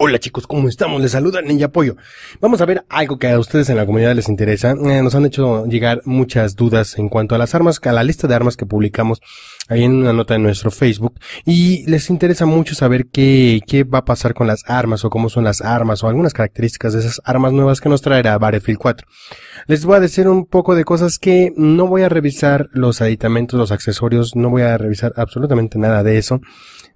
Hola chicos, ¿cómo estamos? Les saluda Ninja Apoyo. Vamos a ver algo que a ustedes en la comunidad les interesa. Eh, nos han hecho llegar muchas dudas en cuanto a las armas, a la lista de armas que publicamos ahí en una nota de nuestro Facebook. Y les interesa mucho saber qué, qué va a pasar con las armas o cómo son las armas o algunas características de esas armas nuevas que nos traerá Battlefield 4. Les voy a decir un poco de cosas que no voy a revisar los aditamentos, los accesorios, no voy a revisar absolutamente nada de eso.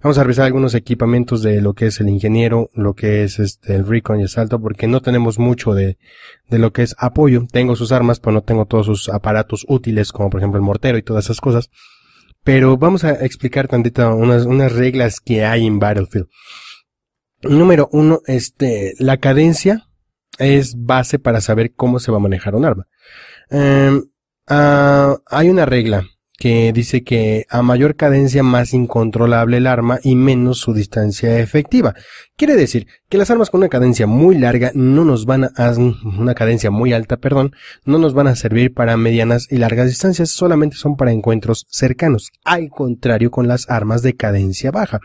Vamos a revisar algunos equipamientos de lo que es el ingeniero, lo que es este, el recon y el salto, porque no tenemos mucho de, lo que es apoyo. Tengo sus armas, pero no tengo todos sus aparatos útiles, como por ejemplo el mortero y todas esas cosas. Pero vamos a explicar tantito unas, unas reglas que hay en Battlefield. Número uno, este, la cadencia es base para saber cómo se va a manejar un arma. Em, ah, hay una regla que dice que a mayor cadencia más incontrolable el arma y menos su distancia efectiva. Quiere decir que las armas con una cadencia muy larga no nos van a una cadencia muy alta, perdón, no nos van a servir para medianas y largas distancias, solamente son para encuentros cercanos. Al contrario con las armas de cadencia baja.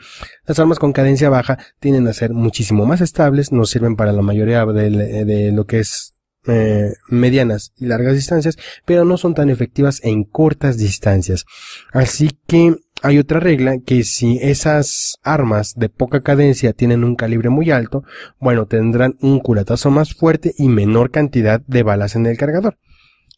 Las armas con cadencia baja tienden a ser muchísimo más estables, nos sirven para la mayoría de lo que es eh, medianas y largas distancias, pero no son tan efectivas en cortas distancias. Así que hay otra regla que si esas armas de poca cadencia tienen un calibre muy alto, bueno, tendrán un curatazo más fuerte y menor cantidad de balas en el cargador.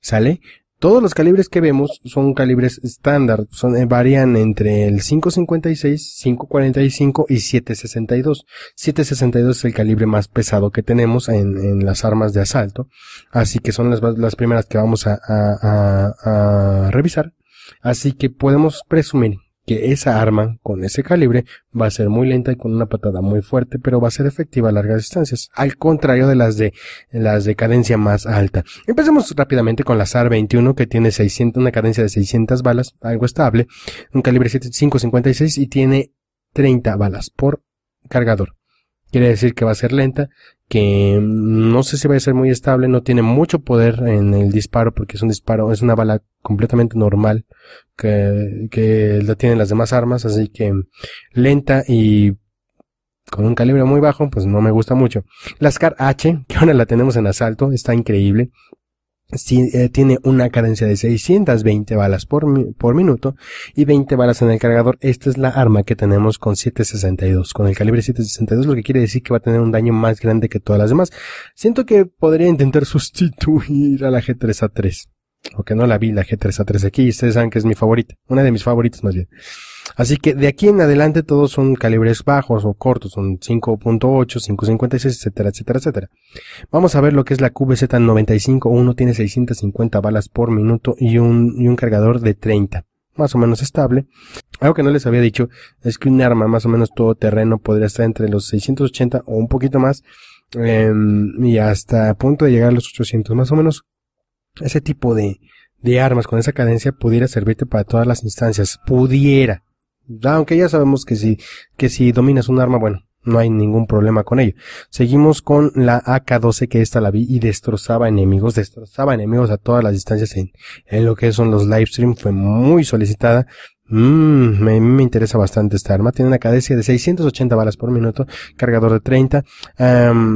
¿Sale? Todos los calibres que vemos son calibres estándar, eh, varían entre el 556, 545 y 762. 762 es el calibre más pesado que tenemos en, las armas de asalto, así que son las, primeras que vamos a revisar. Así que podemos presumir que esa arma con ese calibre va a ser muy lenta y con una patada muy fuerte, pero va a ser efectiva a largas distancias, al contrario de las de las de cadencia más alta. Empecemos rápidamente con la SAR 21 que tiene 600 una cadencia de 600 balas, algo estable, un calibre 556 y tiene 30 balas por cargador. Quiere decir que va a ser lenta, que mm, no sé si va a ser muy estable, no tiene mucho poder en el disparo porque es un disparo, es una bala completamente normal que, que la tienen las demás armas, así que mm, lenta y con un calibre muy bajo, pues no me gusta mucho. La SCAR H, que ahora la tenemos en asalto, está increíble. Eh, tiene una cadencia de 620 balas por, por, minuto y 20 balas en el cargador. Esta es la arma que tenemos con 762, con el calibre 762, lo que quiere decir que va a tener un daño más grande que todas las demás. Siento que podría intentar sustituir a la G3A3 o que no la vi, la G3A3X, ustedes saben que es mi favorita, una de mis favoritas más bien. Así que de aquí en adelante todos son calibres bajos o cortos, son 5.8, 5.56, etcétera, etcétera, etcétera. Vamos a ver lo que es la QBZ95, uno tiene 650 balas por minuto y un, y un cargador de 30 más o menos estable. Algo que no les había dicho es que un arma más o menos todo terreno podría estar entre los 680 o un poquito más em, y hasta a punto de llegar a los 800 más o menos ese tipo de, de armas con esa cadencia pudiera servirte para todas las instancias. Pudiera. Aunque ya sabemos que si, que si dominas un arma, bueno, no hay ningún problema con ello. Seguimos con la AK-12 que esta la vi y destrozaba enemigos, destrozaba enemigos a todas las distancias en, en lo que son los stream, Fue muy solicitada. Mmm, me, me, interesa bastante esta arma. Tiene una cadencia de 680 balas por minuto, cargador de 30.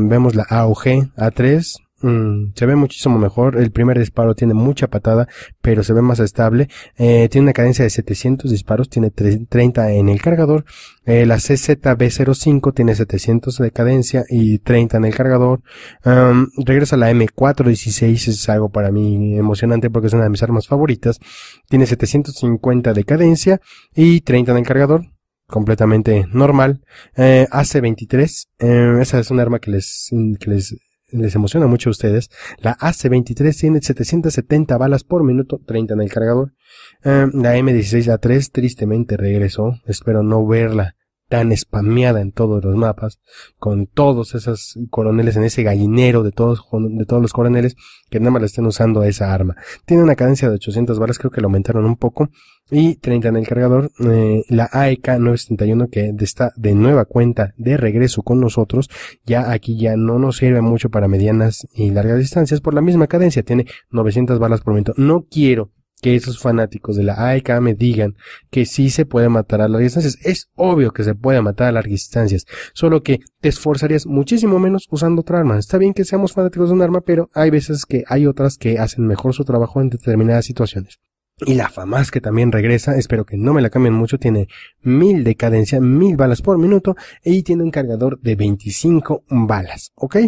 vemos la AOG A3, Mm, se ve muchísimo mejor. El primer disparo tiene mucha patada, pero se ve más estable. Eh, tiene una cadencia de 700 disparos, tiene 30 en el cargador. Eh, la CZB05 tiene 700 de cadencia y 30 en el cargador. regresa la M416, es algo para mí emocionante porque es una de mis armas favoritas. Tiene 750 de cadencia y 30 en el cargador completamente normal. Eh, AC-23, esa es una arma que les, que les les emociona mucho a ustedes, la AC-23 tiene 770 balas por minuto, 30 en el cargador. Ah, la M16, a 3, tristemente regresó. Espero no verla tan spameada en todos los mapas, con todos esos coroneles en ese gallinero de todos, de todos los coroneles que nada más le estén usando esa arma. Tiene una cadencia de 800 balas, creo que lo aumentaron un poco, y 30 en el cargador, eh, la AEK 971 que está de nueva cuenta de regreso con nosotros, ya aquí ya no nos sirve mucho para medianas y largas distancias por la misma cadencia, tiene 900 balas por minuto No quiero que esos fanáticos de la AEK me digan que sí se puede matar a largas distancias. Es obvio que se puede matar a largas distancias, solo que te esforzarías muchísimo menos usando otra arma. Está bien que seamos fanáticos de un arma, pero hay veces que hay otras que hacen mejor su trabajo en determinadas situaciones. Y la FAMAS que también regresa, espero que no me la cambien mucho, tiene 1000 de cadencia, 1000 balas por minuto y tiene un cargador de 25 balas, ¿ok?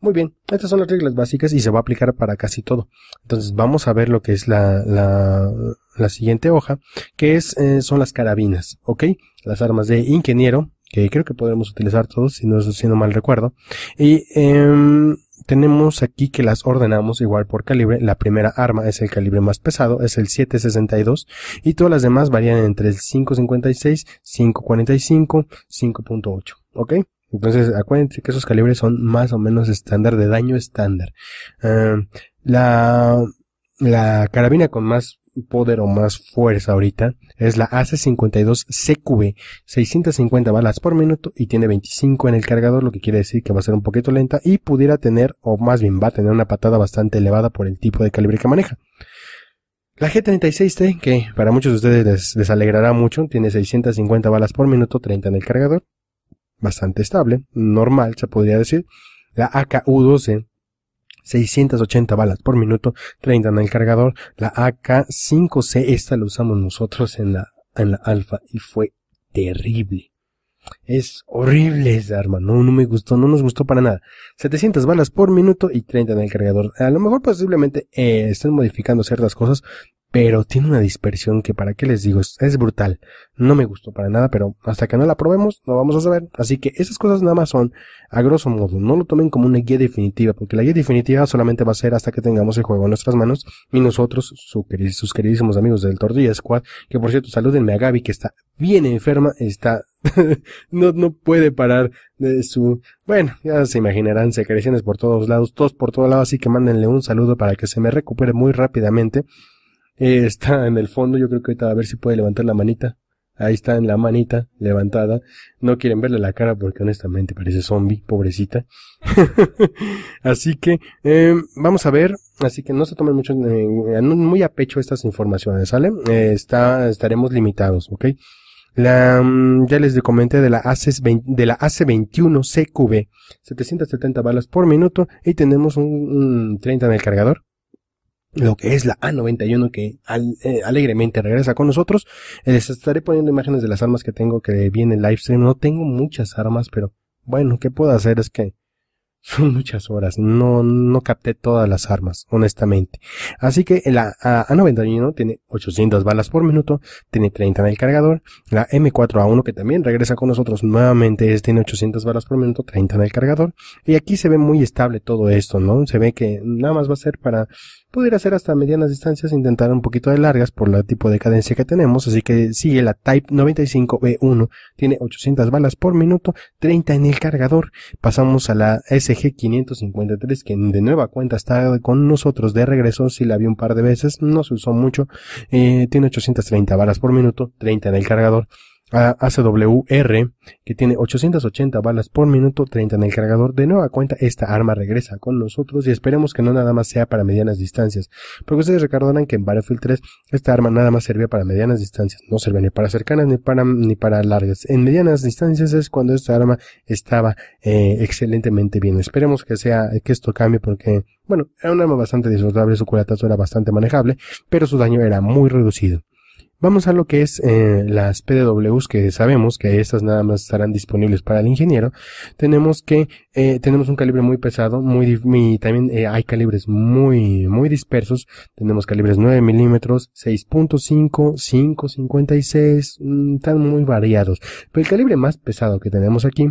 Muy bien, estas son las reglas básicas y se va a aplicar para casi todo. Entonces vamos a ver lo que es la, la, siguiente hoja, que es, eh, son las carabinas, ¿ok? Las armas de ingeniero, que creo que podremos utilizar todos, si no, estoy no mal recuerdo. Y... Em, tenemos aquí que las ordenamos igual por calibre. La primera arma es el calibre más pesado, es el 762, y todas las demás varían entre el 556, 545, 5.8. ¿Ok? Entonces, acuérdense que esos calibres son más o menos estándar de daño estándar. Ah, la, la carabina con más poder o más fuerza ahorita es la AC52 CQB, 650 balas por minuto y tiene 25 en el cargador, lo que quiere decir que va a ser un poquito lenta y pudiera tener, o más bien va a tener una patada bastante elevada por el tipo de calibre que maneja. La G36T, que para muchos de ustedes les, alegrará mucho, tiene 650 balas por minuto, 30 en el cargador, bastante estable, normal se podría decir. La AKU-12 680 balas por minuto, 30 en el cargador. La AK-5C, esta la usamos nosotros en la, en la Alfa y fue terrible. Es horrible esa arma, no, no me gustó, no nos gustó para nada. 700 balas por minuto y 30 en el cargador. A lo mejor posiblemente eh, estén modificando ciertas cosas, pero tiene una dispersión que para qué les digo, es, brutal. No me gustó para nada, pero hasta que no la probemos no vamos a saber. Así que esas cosas nada más son a grosso modo, no lo tomen como una guía definitiva, porque la guía definitiva solamente va a ser hasta que tengamos el juego en nuestras manos y nosotros, sus queridísimos amigos del Tordilla Squad, que por cierto salúdenme a Gaby que está bien enferma, está no, no puede parar de su, bueno, ya se imaginarán secreciones por todos lados, todos por todos lados, así que mándenle un saludo para que se me recupere muy rápidamente. Eh, está en el fondo, yo creo que ahorita a ver si puede levantar la manita. Ahí está en la manita levantada. No quieren verle la cara porque honestamente parece zombie, pobrecita. Así que em, vamos a ver. Así que no se tomen mucho, eh, eh, muy a pecho estas informaciones, ¿sale? está, estaremos limitados, ¿ok? La, mm, ya les comenté de la, AC, e de la AC21 CQB, 770 balas por minuto y tenemos un 30 en el cargador lo que es la A91 que al, eh, alegremente regresa con nosotros. Eh, les estaré poniendo imágenes de las armas que tengo que viene el live stream. No tengo muchas armas, pero bueno, ¿qué puedo hacer? Es que son muchas horas, no, no capté todas las armas, honestamente. Así que la A91 tiene 800 balas por minuto, tiene 30 en el cargador. La M4A1 que también regresa con nosotros nuevamente es, tiene 800 balas por minuto, 30 en el cargador. Y aquí se ve muy estable todo esto, ¿no? Se ve que nada más va a ser para poder hacer hasta medianas distancias, intentar un poquito de largas por el tipo de cadencia que tenemos. Así que sí, la Type 95B1, e tiene 800 balas por minuto, 30 en el cargador. Pasamos a la S SG-553, que de nueva cuenta está con nosotros de regreso, si la vi un par de veces, no se usó mucho, eh, tiene 830 balas por minuto, 30 en el cargador, a ACWR, que tiene 880 balas por minuto, 30 en el cargador. De nueva cuenta, esta arma regresa con nosotros y esperemos que no nada más sea para medianas distancias. Porque ustedes recordarán que en Battlefield 3 esta arma nada más servía para medianas distancias, no servía ni para cercanas ni para, ni para largas. En medianas distancias es cuando esta arma estaba eh, excelentemente bien. Esperemos que sea, que esto cambie porque, bueno, era un arma bastante disfrutable, su culatazo era bastante manejable, pero su daño era muy reducido. Vamos a lo que es eh, las PDWs que sabemos que estas nada más estarán disponibles para el ingeniero. Tenemos que eh, tenemos un calibre muy pesado, muy, también eh, hay calibres muy muy dispersos. Tenemos calibres 9 milímetros, 6.5, 5.56, 56, están muy variados. Pero el calibre más pesado que tenemos aquí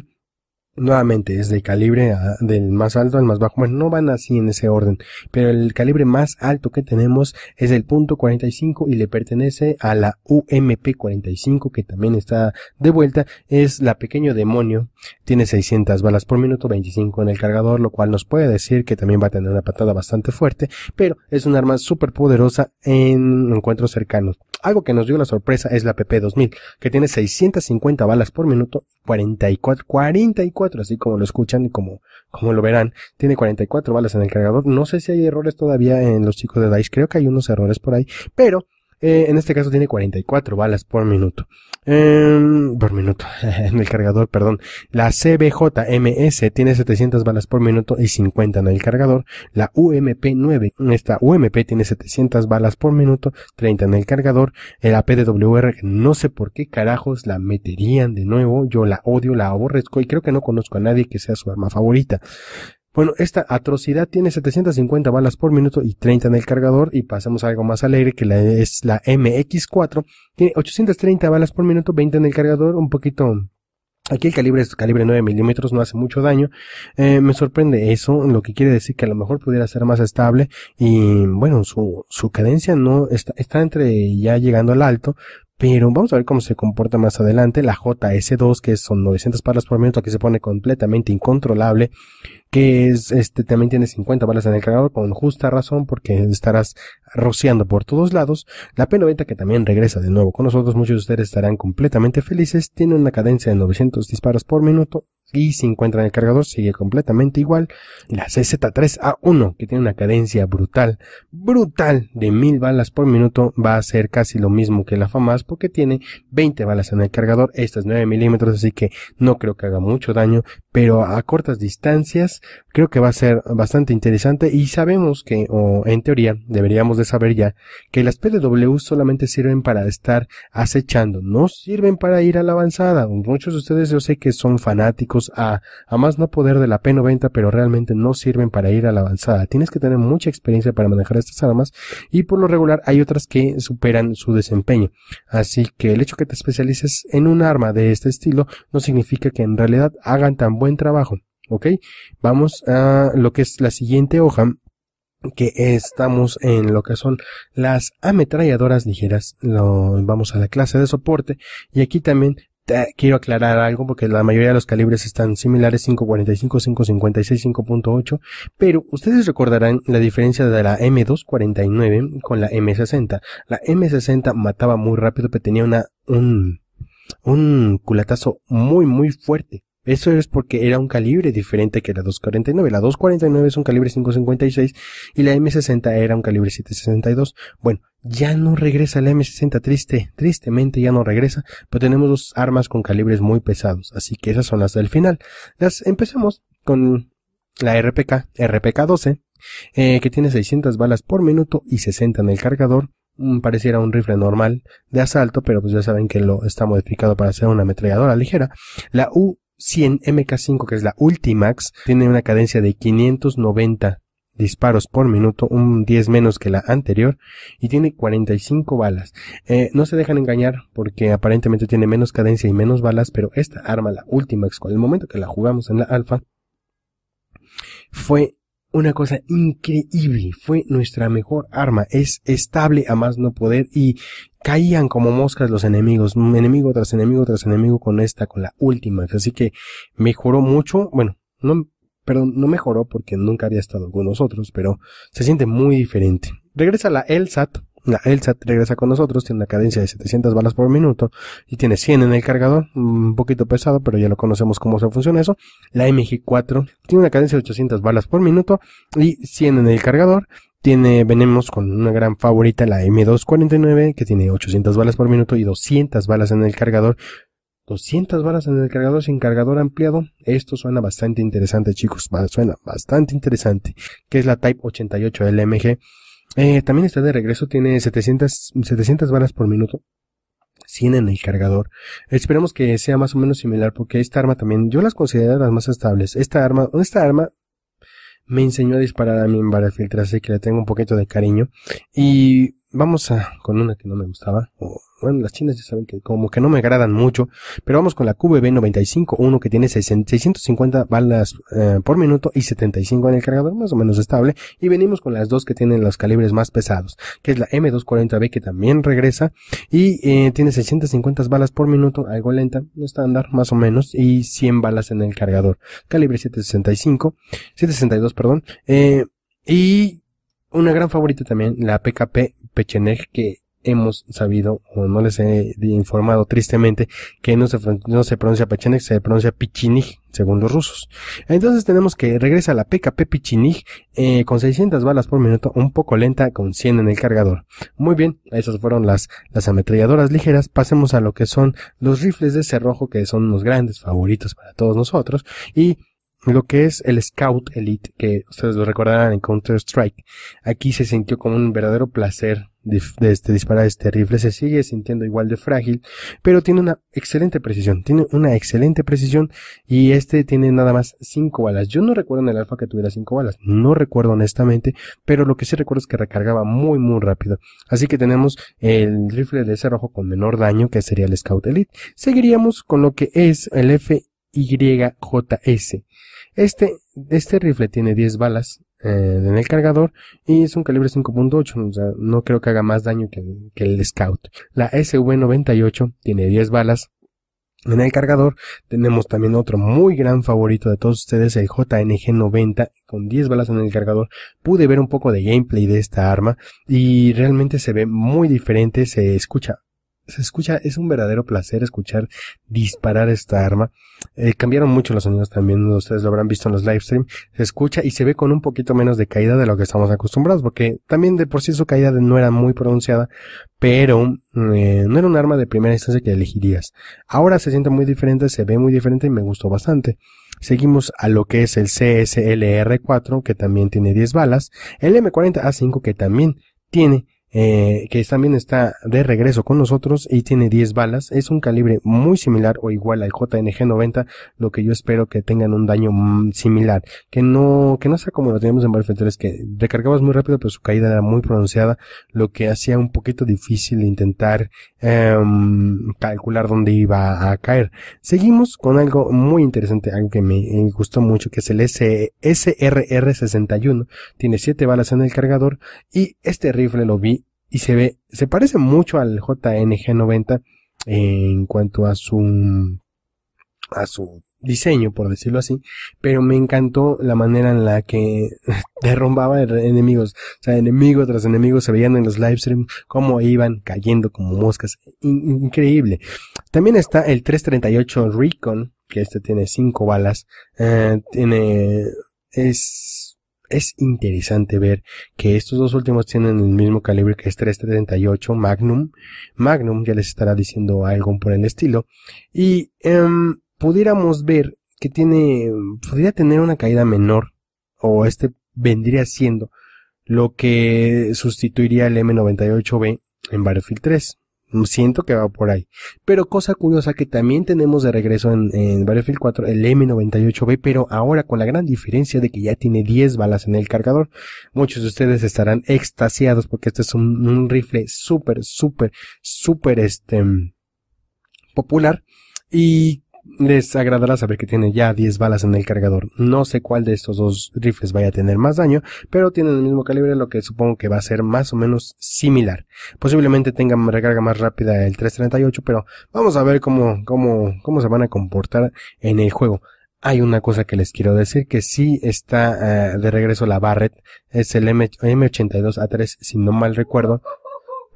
nuevamente es de calibre del más alto al más bajo, bueno, no van así en ese orden, pero el calibre más alto que tenemos es el punto 45 y le pertenece a la UMP 45 que también está de vuelta, es la pequeño demonio, tiene 600 balas por minuto, 25 en el cargador, lo cual nos puede decir que también va a tener una patada bastante fuerte, pero es un arma súper poderosa en encuentros cercanos. Algo que nos dio la sorpresa es la PP2000, que tiene 650 balas por minuto, 44, 44, así como lo escuchan y como, como lo verán. Tiene 44 balas en el cargador. No sé si hay errores todavía en los chicos de DICE, creo que hay unos errores por ahí, pero eh, en este caso tiene 44 balas por minuto. Em, por minuto, en el cargador, perdón. La CBJMS tiene 700 balas por minuto y 50 en el cargador. La UMP9, esta UMP tiene 700 balas por minuto, 30 en el cargador. El APDWR, no sé por qué carajos la meterían de nuevo. Yo la odio, la aborrezco y creo que no conozco a nadie que sea su arma favorita. Bueno, esta atrocidad tiene 750 balas por minuto y 30 en el cargador y pasamos a algo más alegre que la, es la MX4. Tiene 830 balas por minuto, 20 en el cargador, un poquito Aquí el calibre es calibre 9 milímetros, no hace mucho daño. Eh, me sorprende eso, lo que quiere decir que a lo mejor pudiera ser más estable. Y bueno, su, su cadencia no está, está entre ya llegando al alto, pero vamos a ver cómo se comporta más adelante. La JS2, que son 900 balas por minuto, aquí se pone completamente incontrolable que es, este, también tiene 50 balas en el cargador con justa razón porque estarás rociando por todos lados. La P90 que también regresa de nuevo con nosotros, muchos de ustedes estarán completamente felices, tiene una cadencia de 900 disparos por minuto, y se encuentra en el cargador, sigue completamente igual. La CZ3A1, que tiene una cadencia brutal, brutal de mil balas por minuto, va a ser casi lo mismo que la FAMAS porque tiene 20 balas en el cargador, esta es 9 milímetros, así que no creo que haga mucho daño, pero a cortas distancias creo que va a ser bastante interesante y sabemos que, o en teoría, deberíamos de saber ya que las PDW solamente sirven para estar acechando, no sirven para ir a la avanzada. Muchos de ustedes yo sé que son fanáticos a, más no poder de la P90, pero realmente no sirven para ir a la avanzada. Tienes que tener mucha experiencia para manejar estas armas y por lo regular hay otras que superan su desempeño. Así que el hecho que te especialices en un arma de este estilo no significa que en realidad hagan tan buen trabajo. ¿Ok? Vamos a lo que es la siguiente hoja, que estamos en lo que son las ametralladoras ligeras. vamos a la clase de soporte y aquí también quiero aclarar algo porque la mayoría de los calibres están similares 5.45, 5.56, 5.8, pero ustedes recordarán la diferencia de la M249 con la M60. La M60 mataba muy rápido pero tenía una, un, un culatazo muy muy fuerte eso es porque era un calibre diferente que la 249. La 249 es un calibre 556 y la M60 era un calibre 762. Bueno, ya no regresa la M60, triste, tristemente ya no regresa, pero tenemos dos armas con calibres muy pesados, así que esas son las del final. Las empecemos con la RPK, RPK-12, eh, que tiene 600 balas por minuto y 60 en el cargador, mm, pareciera un rifle normal de asalto, pero pues ya saben que lo está modificado para ser una ametralladora ligera. La U 100 MK5, que es la Ultimax, tiene una cadencia de 590 disparos por minuto, un 10 menos que la anterior, y tiene 45 balas. Eh, no se dejan engañar porque aparentemente tiene menos cadencia y menos balas, pero esta arma, la Ultimax, con el momento que la jugamos en la alfa, fue una cosa increíble, fue nuestra mejor arma, es estable a más no poder y caían como moscas los enemigos, enemigo tras enemigo tras enemigo con esta, con la última, así que mejoró mucho, bueno, no, perdón, no mejoró porque nunca había estado con nosotros, pero se siente muy diferente. Regresa la ElSAT. La Elsa regresa con nosotros, tiene una cadencia de 700 balas por minuto y tiene 100 en el cargador, un poquito pesado, pero ya lo conocemos cómo se funciona eso. La MG4 tiene una cadencia de 800 balas por minuto y 100 en el cargador. Tiene, venimos con una gran favorita, la M249, que tiene 800 balas por minuto y 200 balas en el cargador. 200 balas en el cargador sin cargador ampliado. Esto suena bastante interesante, chicos. Suena bastante interesante. Que es la Type 88 LMG. Eh, también está de regreso, tiene 700, 700 balas por minuto. 100 en el cargador. Esperemos que sea más o menos similar porque esta arma también, yo las considero las más estables. Esta arma, esta arma me enseñó a disparar a mi en así que le tengo un poquito de cariño. Y vamos a con una que no me gustaba. bueno, las chinas ya saben que como que no me agradan mucho, pero vamos con la QBB uno que tiene 650 balas eh, por minuto y 75 en el cargador, más o menos estable. Y venimos con las dos que tienen los calibres más pesados, que es la M240B que también regresa y eh, tiene 650 balas por minuto, algo lenta, estándar más o menos, y 100 balas en el cargador. Calibre 765, 762, perdón. Eh, y una gran favorita también, la PKP Pecheneg que hemos sabido, o no les he informado tristemente, que no se, no se pronuncia Pecheneg, se pronuncia Pichinig, según los rusos. Entonces tenemos que regresa la PKP Pichinig eh, con 600 balas por minuto, un poco lenta, con 100 en el cargador. Muy bien, esas fueron las, las ametralladoras ligeras. Pasemos a lo que son los rifles de cerrojo, que son los grandes favoritos para todos nosotros, y lo que es el Scout Elite, que ustedes lo recordarán en Counter-Strike. Aquí se sintió como un verdadero placer de, este, disparar este rifle. Se sigue sintiendo igual de frágil, pero tiene una excelente precisión. Tiene una excelente precisión y este tiene nada más 5 balas. Yo no recuerdo en el alfa que tuviera 5 balas. No recuerdo honestamente, pero lo que sí recuerdo es que recargaba muy, muy rápido. Así que tenemos el rifle de rojo con menor daño, que sería el Scout Elite. Seguiríamos con lo que es el F YJS. Este, este rifle tiene 10 balas eh, en el cargador y es un calibre 5.8, no creo que haga más daño que, que el Scout. La SV98 tiene 10 balas en el cargador tenemos también otro muy gran favorito de todos ustedes, el JNG90 con 10 balas en el cargador. Pude ver un poco de gameplay de esta arma y realmente se ve muy diferente, se escucha se escucha, es un verdadero placer escuchar disparar esta arma. Eh, cambiaron mucho los sonidos también, ustedes lo habrán visto en los livestream. Se escucha y se ve con un poquito menos de caída de lo que estamos acostumbrados, porque también de por sí su caída no era muy pronunciada, pero eh, no era un arma de primera instancia que elegirías. Ahora se siente muy diferente, se ve muy diferente y me gustó bastante. Seguimos a lo que es el CSLR4, que también tiene 10 balas, el M40A5, que también tiene eh, que también está de regreso con nosotros y tiene 10 balas. Es un calibre muy similar o igual al JNG-90, lo que yo espero que tengan un daño mm, similar. Que no, que no sea como lo teníamos en Battlefield 3, que recargabas muy rápido pero su caída era muy pronunciada, lo que hacía un poquito difícil intentar em, calcular dónde iba a caer. Seguimos con algo muy interesante, algo que me gustó mucho, que es el SRR-61. Tiene 7 balas en el cargador y este rifle lo vi y se ve, se parece mucho al JNG90 en cuanto a su, a su diseño, por decirlo así, pero me encantó la manera en la que derrumbaba enemigos, o sea, enemigos tras enemigos se veían en los livestreams cómo iban cayendo como moscas, increíble. También está el 338 Recon, que este tiene 5 balas, eh, tiene, es es interesante ver que estos dos últimos tienen el mismo calibre que este es 338 Magnum. Magnum ya les estará diciendo algo por el estilo. Y em, pudiéramos ver que tiene, podría tener una caída menor o este vendría siendo lo que sustituiría el M98B en Battlefield 3. Siento que va por ahí. Pero cosa curiosa que también tenemos de regreso en, en Battlefield 4, el M98B, pero ahora con la gran diferencia de que ya tiene 10 balas en el cargador. Muchos de ustedes estarán extasiados porque este es un, un rifle súper, súper, súper este, popular. Y les agradará saber que tiene ya 10 balas en el cargador. No sé cuál de estos dos rifles vaya a tener más daño, pero tienen el mismo calibre, lo que supongo que va a ser más o menos similar. Posiblemente tengan recarga más rápida el 338, pero vamos a ver cómo, cómo, cómo se van a comportar en el juego. Hay una cosa que les quiero decir, que si está eh, de regreso la barret es el M 82A3, si no mal recuerdo,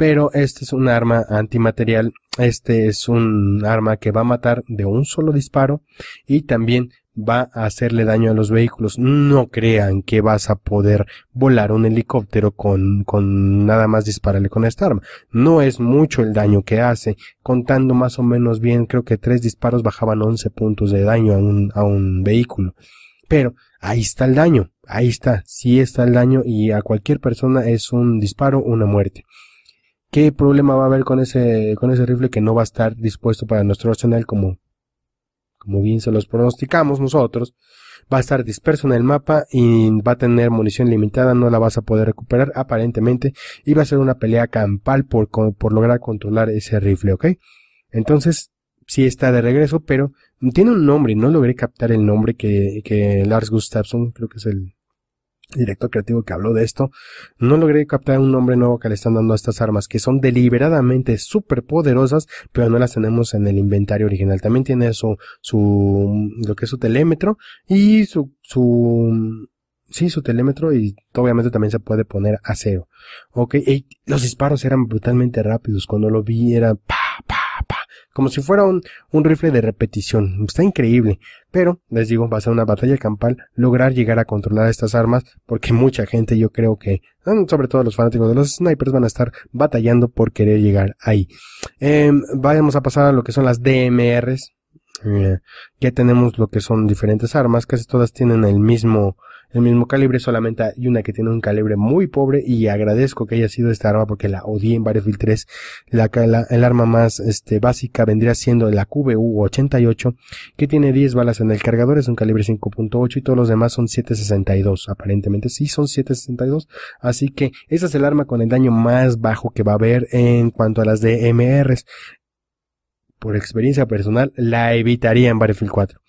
pero este es un arma antimaterial, este es un arma que va a matar de un solo disparo y también va a hacerle daño a los vehículos. No crean que vas a poder volar un helicóptero con, con nada más dispararle con esta arma. No es mucho el daño que hace. Contando más o menos bien, creo que tres disparos bajaban 11 puntos de daño a un, a un vehículo. Pero ahí está el daño. Ahí está. Sí está el daño y a cualquier persona es un disparo, una muerte. ¿Qué problema va a haber con ese, con ese rifle que no va a estar dispuesto para nuestro arsenal como, como bien se los pronosticamos nosotros? Va a estar disperso en el mapa y va a tener munición limitada, no la vas a poder recuperar aparentemente y va a ser una pelea campal por, por lograr controlar ese rifle, ¿ok? Entonces, sí está de regreso, pero tiene un nombre, no logré captar el nombre que, que Lars Gustafsson, creo que es el, director creativo que habló de esto, no logré captar un nombre nuevo que le están dando a estas armas, que son deliberadamente súper poderosas, pero no las tenemos en el inventario original. También tiene su, su, lo que es su telémetro y su, su, sí, su telémetro y obviamente también se puede poner a cero. Ok, los disparos eran brutalmente rápidos. Cuando lo vi era, como si fuera un, un rifle de repetición. Está increíble. Pero, les digo, va a ser una batalla campal lograr llegar a controlar estas armas, porque mucha gente, yo creo que, ah, sobre todo los fanáticos de los snipers, van a estar batallando por querer llegar ahí. Eh, vayamos a pasar a lo que son las DMRs. Eh, ya tenemos lo que son diferentes armas, casi todas tienen el mismo, el mismo calibre, solamente hay una que tiene un calibre muy pobre y agradezco que haya sido esta arma porque la odié en Battlefield 3. La, el arma más este, básica vendría siendo la QBU-88 que tiene 10 balas en el cargador, es un calibre 5.8 y todos los demás son 7.62, aparentemente sí son 7.62, así que esa es el arma con el daño más bajo que va a haber en cuanto a las DMRs. Por experiencia personal, la evitaría en Battlefield 4.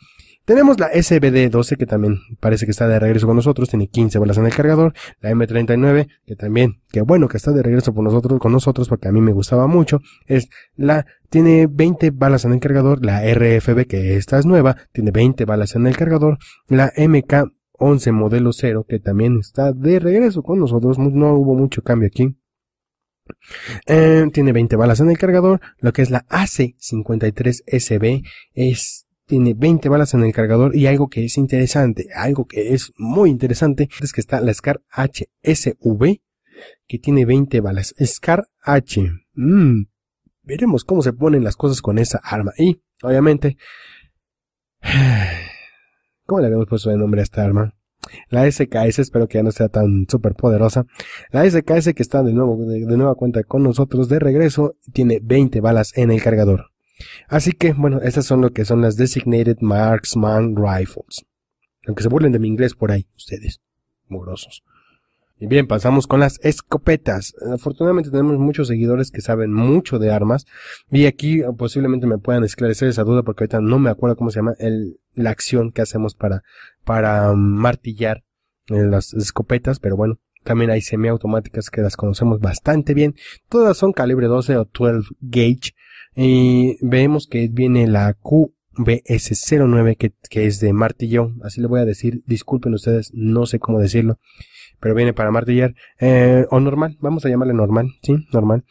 Tenemos la SBD-12 que también parece que está de regreso con nosotros, tiene 15 balas en el cargador, la M39 que también, que bueno que está de regreso con nosotros, con nosotros porque a mí me gustaba mucho, es la, tiene 20 balas en el cargador, la RFB que esta es nueva, tiene 20 balas en el cargador, la MK 11 modelo 0 que también está de regreso con nosotros, no hubo mucho cambio aquí, eh, tiene 20 balas en el cargador. Lo que es la AC53SB es tiene 20 balas en el cargador y algo que es interesante, algo que es muy interesante, es que está la SCAR HSV que tiene 20 balas. SCAR H. Mm, veremos cómo se ponen las cosas con esa arma. Y, obviamente, ¿cómo le habíamos puesto de nombre a esta arma? La SKS, espero que ya no sea tan súper poderosa. La SKS que está de nuevo, de, de nueva cuenta con nosotros de regreso, tiene 20 balas en el cargador. Así que, bueno, estas son lo que son las Designated Marksman Rifles. Aunque se burlen de mi inglés por ahí, ustedes, morosos. Y bien, pasamos con las escopetas. Afortunadamente tenemos muchos seguidores que saben mucho de armas. Y aquí eh, posiblemente me puedan esclarecer esa duda porque ahorita no me acuerdo cómo se llama el, la acción que hacemos para, para mm, martillar eh, las escopetas. Pero bueno, también hay semiautomáticas que las conocemos bastante bien. Todas son calibre 12 o 12 gauge. Y vemos que viene la QBS09 que, que es de martillo, Así le voy a decir, disculpen ustedes, no sé cómo decirlo. Pero viene para martillar. Eh, o normal, vamos a llamarle normal, sí, normal.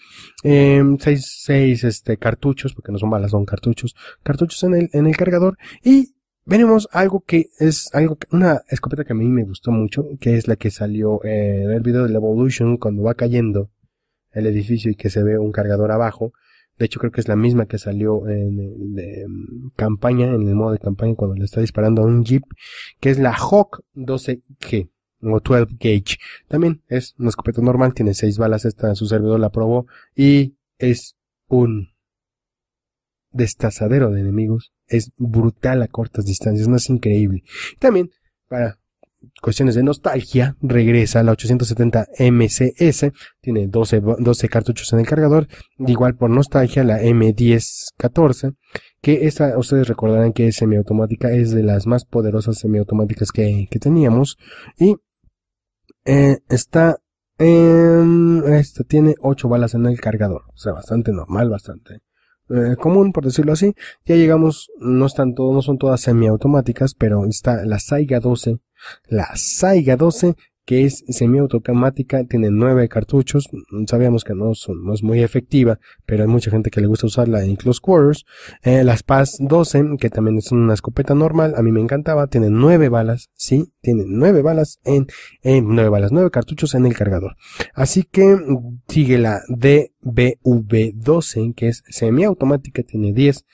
Eh, seis, seis este, cartuchos, porque no son balas, son cartuchos. Cartuchos en el, en el cargador. Y Veremos algo que es algo que, una escopeta que a mí me gustó mucho, que es la que salió eh, en el video de la Evolution cuando va cayendo el edificio y que se ve un cargador abajo. De hecho, creo que es la misma que salió en de mm, campaña, en el modo de campaña, cuando le está disparando a un Jeep, que es la Hawk 12G o 12 gauge. También es una escopeta normal, tiene 6 balas, esta su servidor la probó y es un destazadero de enemigos. Es brutal a cortas distancias, no es increíble. También, para cuestiones de nostalgia, regresa la 870 MCS, tiene 12, cartuchos en el cargador, igual por nostalgia la M1014, que esta ustedes recordarán que es semiautomática, es de las más poderosas semiautomáticas que, que teníamos, y eh, está esta tiene 8 balas en el cargador, o sea, bastante normal, bastante eh, común, por decirlo así. Ya llegamos, no están todos, no son todas semiautomáticas, pero está la Saiga 12 la Saiga 12, que es semiautomática, tiene 9 cartuchos. Sabíamos que no, es muy efectiva, pero hay mucha gente que le gusta usarla en close quarters. Eh, las Paz 12, que también es una escopeta normal, a mí me encantaba, tiene 9 balas, sí, tiene 9 balas en, en 9 balas, 9 cartuchos en el cargador. Así que sigue la DBV 12, que es semiautomática, tiene 10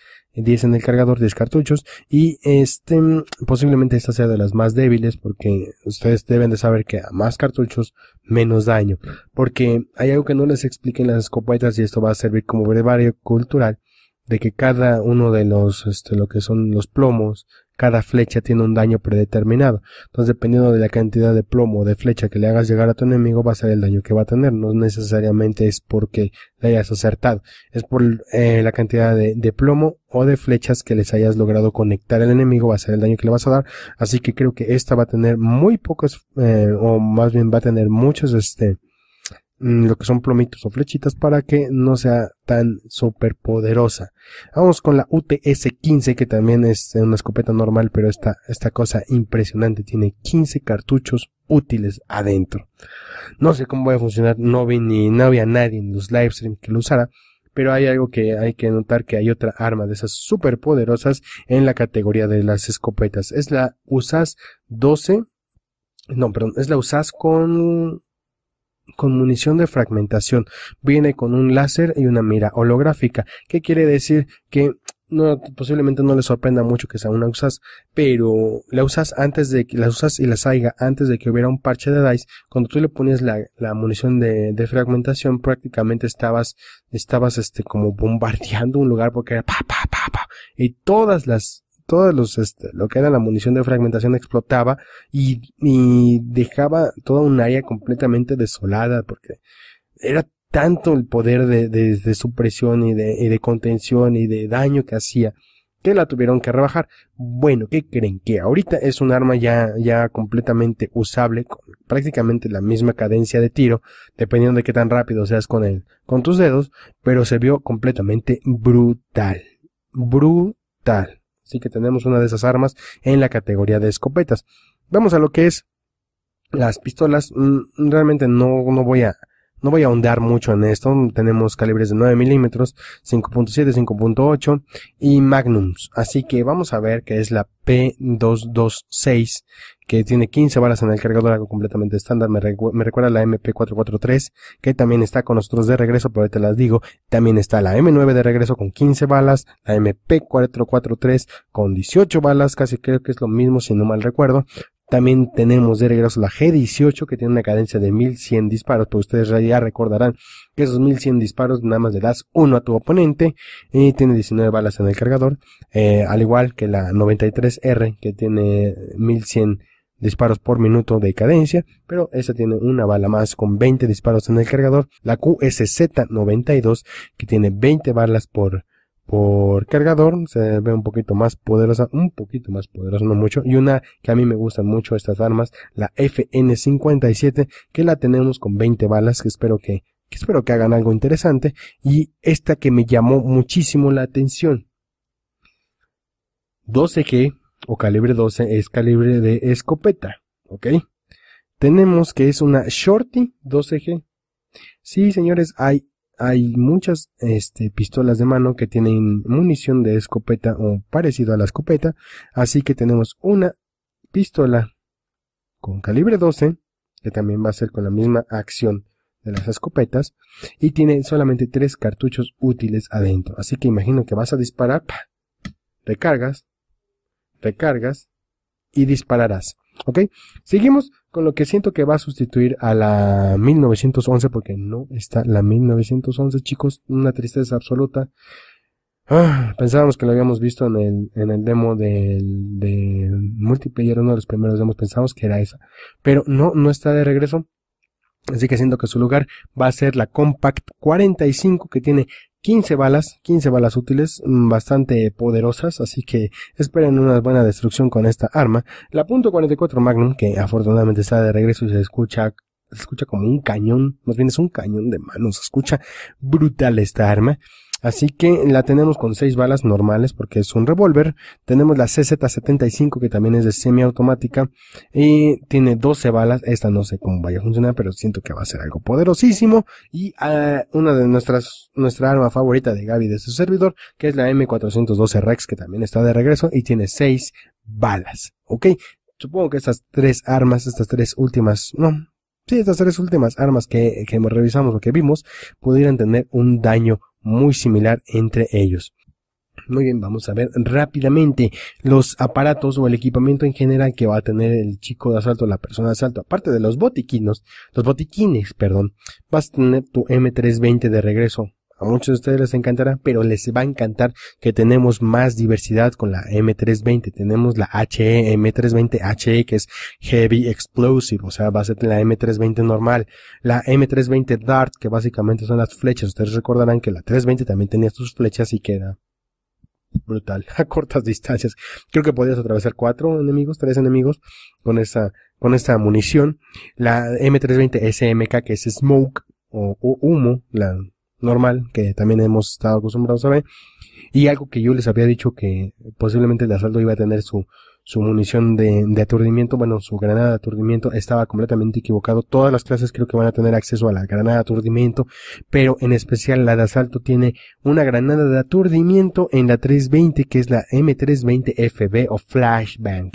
10 en el cargador, 10 cartuchos y este posiblemente esta sea de las más débiles porque ustedes deben de saber que a más cartuchos menos daño porque hay algo que no les expliquen las escopetas y esto va a servir como brevario cultural de que cada uno de los este lo que son los plomos cada flecha tiene un daño predeterminado. Entonces, dependiendo de la cantidad de plomo o de flecha que le hagas llegar a tu enemigo, va a ser el daño que va a tener. No necesariamente es porque le hayas acertado. Es por eh, la cantidad de, plomo o de flechas que les hayas logrado conectar al enemigo, va a ser el daño que le vas a dar. Así que creo que esta va a tener muy pocos, eh, o más bien va a tener muchos, este, Mm, lo que son plomitos o flechitas para que no sea tan super poderosa. Vamos con la UTS-15 que también es una escopeta normal pero esta, esta cosa impresionante tiene 15 cartuchos útiles adentro. No sé cómo va a funcionar, no vi ni no había nadie en los livestreams que lo usara. Pero hay algo que hay que notar que hay otra arma de esas superpoderosas poderosas en la categoría de las escopetas. Es la USAS 12. No, perdón, es la USAS con con munición de fragmentación. Viene con un láser y una mira holográfica. ¿Qué quiere decir? Que no, posiblemente no le sorprenda mucho que sea una usas, pero la usas antes de que las usas y las haya antes de que hubiera un parche de DICE. Cuando tú le ponías la, la munición de, de, fragmentación, prácticamente estabas, estabas este, como bombardeando un lugar porque era pa, pa, pa, pa. Y todas las todos los, este, lo que era la munición de fragmentación explotaba y, dejaba toda un área completamente desolada porque era tanto el poder de, supresión y de, contención y de daño que hacía que la tuvieron que rebajar. Bueno, ¿qué creen? Que ahorita es un arma ya, ya completamente usable con prácticamente la misma cadencia de tiro, dependiendo de qué tan rápido seas con con tus dedos, pero se vio completamente brutal. Brutal. Así que tenemos una de esas armas en la categoría de escopetas. Vamos a lo que es las pistolas. Mm, realmente no, no voy a, no voy a ahondar mucho en esto. Tenemos calibres de 9 milímetros, 5.7, 5.8 y magnums. Así que vamos a ver que es la P226 que tiene 15 balas en el cargador, algo completamente estándar. Me, recuerda la MP443 que también está con nosotros de regreso, pero ahorita las digo. También está la M9 de regreso con 15 balas, la MP443 con 18 balas, casi creo que es lo mismo si no mal recuerdo. También tenemos de regreso la G18 que tiene una cadencia de 1100 disparos, pues ustedes ya recordarán que esos 1100 disparos nada más le das uno a tu oponente y tiene 19 balas en el cargador, eh, al igual que la 93R que tiene 1100 disparos por minuto de cadencia, pero esa tiene una bala más con 20 disparos en el cargador, la QSZ92 que tiene 20 balas por minuto por cargador, se ve un poquito más poderosa, un poquito más poderosa, no mucho, y una que a mí me gustan mucho estas armas, la FN57, que la tenemos con 20 balas, que espero que, que espero que hagan algo interesante, y esta que me llamó muchísimo la atención. 12G o calibre 12 es calibre de escopeta, ¿ok? Tenemos que es una Shorty 12G. Sí, señores, hay hay muchas este, pistolas de mano que tienen munición de escopeta o parecido a la escopeta, así que tenemos una pistola con calibre 12, que también va a ser con la misma acción de las escopetas, y tiene solamente tres cartuchos útiles adentro, así que imagino que vas a disparar, recargas, recargas y dispararás. ¿Ok? Seguimos con lo que siento que va a sustituir a la 1911 porque no está la 1911, chicos. Una tristeza absoluta. Ah, pensábamos que lo habíamos visto en el, en el demo del, de multiplayer, uno de los primeros demos, pensábamos que era esa. Pero no, no está de regreso. Así que siento que su lugar va a ser la Compact 45 que tiene 15 balas, 15 balas útiles, mm, bastante poderosas, así que esperen una buena destrucción con esta arma. La .44 Magnum, que afortunadamente está de regreso y se escucha se escucha como un cañón, más bien es un cañón de mano, se escucha brutal esta arma. Así que la tenemos con seis balas normales porque es un revólver. Tenemos la CZ75 que también es de semiautomática y tiene 12 balas. Esta no sé cómo vaya a funcionar, pero siento que va a ser algo poderosísimo. Y ah, una de nuestras, nuestra arma favorita de Gaby de su servidor, que es la M412 Rex que también está de regreso y tiene 6 balas. Ok, supongo que estas tres armas, estas tres últimas, no, Sí, estas tres últimas armas que, que revisamos o que vimos pudieran tener un daño muy similar entre ellos. Muy bien, vamos a ver rápidamente los aparatos o el equipamiento en general que va a tener el chico de asalto, la persona de asalto, aparte de los botiquinos, los botiquines, perdón, vas a tener tu M320 de regreso a muchos de ustedes les encantará, pero les va a encantar que tenemos más diversidad con la M320. Tenemos la HE, M320HE, e, que es Heavy Explosive, o sea, va a ser la M320 normal. La M320 Dart, que básicamente son las flechas. Ustedes recordarán que la 320 también tenía sus flechas y queda brutal, a cortas distancias. Creo que podías atravesar cuatro enemigos, tres enemigos con esa, con esta munición. La M320 SMK, que es Smoke, o, o humo, la normal que también hemos estado acostumbrados a ver. Y algo que yo les había dicho que posiblemente el asalto iba a tener su, su munición de, de aturdimiento, bueno, su granada de aturdimiento estaba completamente equivocado. Todas las clases creo que van a tener acceso a la granada de aturdimiento, pero en especial la de asalto tiene una granada de aturdimiento en la 320 que es la M320FB o Flashbang.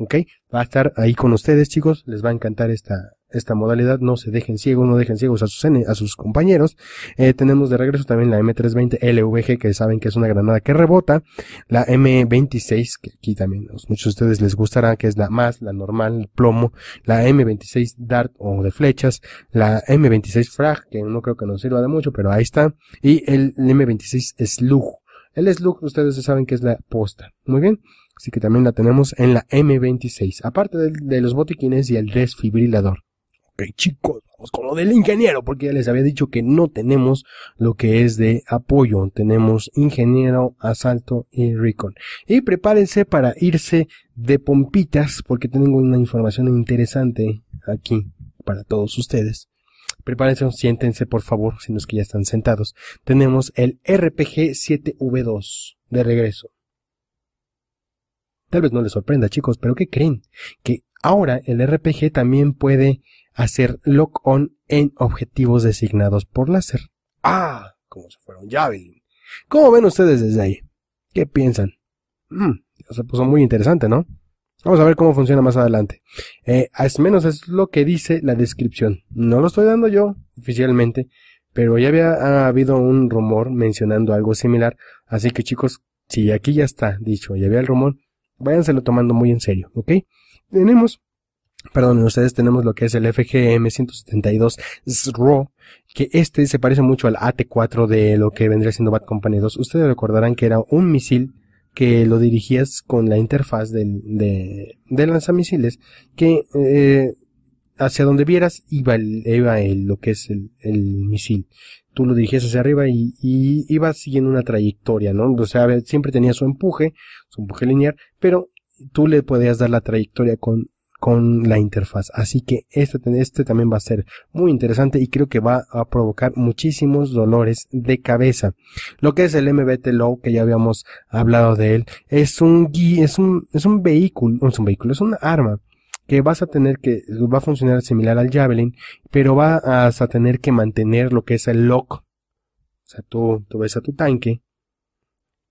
¿Ok? Va a estar ahí con ustedes chicos, les va a encantar esta, esta modalidad, no se dejen ciegos, no dejen ciegos a sus, a sus compañeros. Eh, tenemos de regreso también la M320 LVG, que saben que es una granada que rebota, la M26, que aquí también muchos de ustedes les gustará, que es la más, la normal, plomo, la M26 Dart o de flechas, la M26 Frag, que no creo que nos sirva de mucho, pero ahí está, y el M26 Slug. El Slug, ustedes saben que es la posta. Muy bien. Así que también la tenemos en la M26. Aparte de los botiquines y el desfibrilador ok chicos, vamos con lo del ingeniero, porque ya les había dicho que no tenemos lo que es de apoyo, tenemos ingeniero, asalto y recon. Y prepárense para irse de pompitas, porque tengo una información interesante aquí para todos ustedes. Prepárense, siéntense por favor, si no es que ya están sentados. Tenemos el RPG 7V2 de regreso. Tal vez no les sorprenda, chicos, pero ¿qué creen? Que ahora el RPG también puede hacer lock-on en objetivos designados por láser. ¡Ah! Como se fuera un Javelin. ¿Cómo ven ustedes desde ahí? ¿Qué piensan? Hmm, se puso muy interesante, ¿no? Vamos a ver cómo funciona más adelante. Eh, al menos es lo que dice la descripción. No lo estoy dando yo oficialmente, pero ya había habido un rumor mencionando algo similar. Así que chicos, si aquí ya está dicho Ya había el rumor, váyanselo tomando muy en serio, ¿ok? Tenemos perdón, ustedes tenemos lo que es el FGM172 SRO, que este se parece mucho al AT4 de lo que vendría siendo Bat Company 2. Ustedes recordarán que era un misil que lo dirigías con la interfaz del, de, lanzamisiles, que eh, hacia donde vieras iba, lo que es el, misil tú lo dirigías hacia arriba y, y ibas siguiendo una trayectoria, ¿no? O sea, siempre tenía su empuje, su empuje lineal, pero tú le podías dar la trayectoria con con la interfaz. Así que este, este también va a ser muy interesante y creo que va a provocar muchísimos dolores de cabeza. Lo que es el MBT Low, que ya habíamos hablado de él, es un es un, es un vehículo, es un vehículo, es una arma que vas a tener que, va a funcionar similar al Javelin, pero vas a tener que mantener lo que es el lock. O sea, tú, tú ves a tu tanque,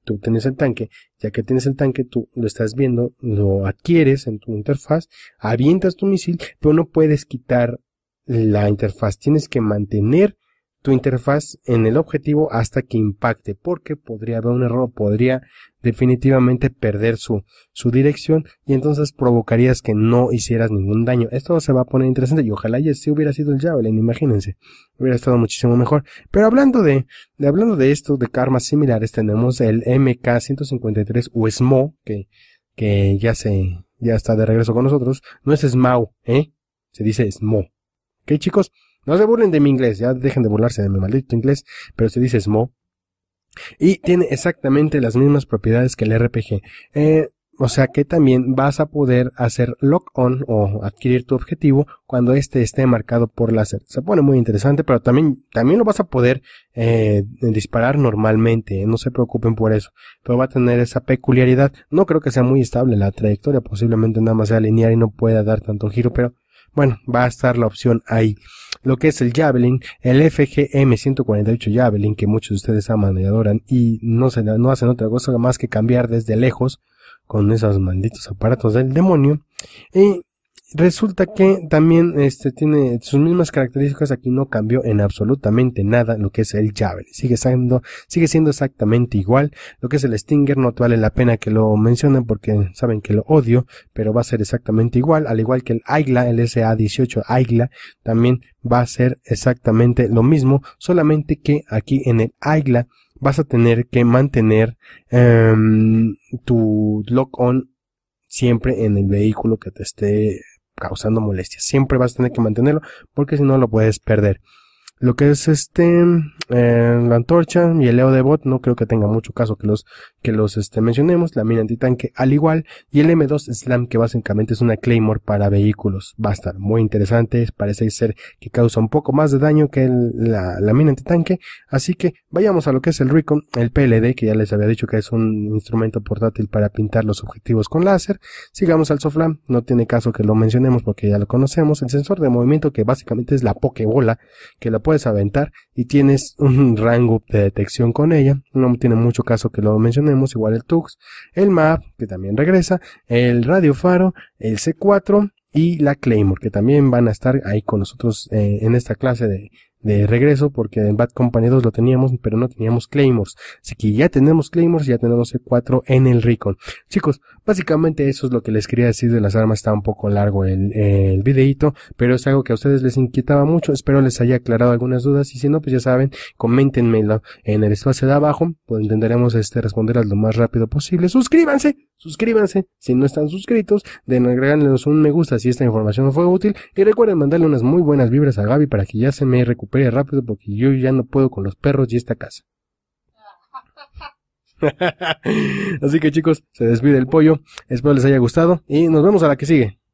tú tienes el tanque, ya que tienes el tanque, tú lo estás viendo, lo adquieres en tu interfaz, avientas tu misil, pero no puedes quitar la interfaz, tienes que mantener tu interfaz en el objetivo hasta que impacte, porque podría haber un error, podría definitivamente perder su, su dirección y entonces provocarías que no hicieras ningún daño. Esto se va a poner interesante y ojalá y si hubiera sido el Javelin, imagínense, hubiera estado muchísimo mejor. Pero hablando de, hablando de esto, de karmas similares, tenemos el MK-153 o SMO, que, que ya se, ya está de regreso con nosotros. No es SMAU, ¿eh? Se dice SMO. ¿Ok, chicos? No se burlen de mi inglés, ya dejen de burlarse de mi maldito inglés, pero se dice SMO, y tiene exactamente las mismas propiedades que el RPG. Eh, o sea que también vas a poder hacer lock-on o adquirir tu objetivo cuando este esté marcado por láser. Se pone muy interesante, pero también, también lo vas a poder eh, disparar normalmente. Eh, no se preocupen por eso. Pero va a tener esa peculiaridad. No creo que sea muy estable la trayectoria. Posiblemente nada más sea lineal y no pueda dar tanto giro, pero bueno, va a estar la opción ahí lo que es el Javelin, el FGM-148 Javelin, que muchos de ustedes aman y adoran, y no, se, no hacen otra cosa más que cambiar desde lejos con esos malditos aparatos del demonio. Y resulta que también este, tiene sus mismas características. Aquí no cambió en absolutamente nada lo que es el Javelin. Sigue siendo, sigue siendo exactamente igual. Lo que es el Stinger no te vale la pena que lo mencionen porque saben que lo odio, pero va a ser exactamente igual. Al igual que el Aigla, el SA-18 Aigla, también va a ser exactamente lo mismo. Solamente que aquí en el Aigla vas a tener que mantener eh, tu lock-on siempre en el vehículo que te esté causando molestias. Siempre vas a tener que mantenerlo porque si no lo puedes perder. Lo que es este, eh, la antorcha y el Leo de Bot, no creo que tenga mucho caso que los, que los este, mencionemos. La mina antitanque al igual. Y el M2 Slam, que básicamente es una Claymore para vehículos. Va a estar muy interesante. Parece ser que causa un poco más de daño que la, la mina antitanque. Así que vayamos a lo que es el Recon, el PLD, que ya les había dicho que es un instrumento portátil para pintar los objetivos con láser. Sigamos al Soflam, no tiene caso que lo mencionemos porque ya lo conocemos. El sensor de movimiento, que básicamente es la Pokebola, que la puedes aventar y tienes un rango de detección con ella. No tiene mucho caso que lo mencionemos, igual el Tux, el MAP, que también regresa, el Radio Faro, el C4 y la Claymore, que también van a estar ahí con nosotros eh, en esta clase de de regreso porque en Bad Company 2 lo teníamos, pero no teníamos Claymores. Así que ya tenemos Claymores, y ya tenemos e C4 en el Recon. Chicos, básicamente eso es lo que les quería decir de las armas. Está un poco largo el, el videito pero es algo que a ustedes les inquietaba mucho. Espero les haya aclarado algunas dudas y si no, pues ya saben, coméntenmelo en el espacio de abajo. Pues intentaremos este, responderlas lo más rápido posible. Suscríbanse Suscríbanse si no están suscritos, denos un me gusta si esta información fue útil y recuerden mandarle unas muy buenas vibras a Gaby para que ya se me recupere rápido porque yo ya no puedo con los perros y esta casa. Así que chicos, se despide el pollo, espero les haya gustado y nos vemos a la que sigue.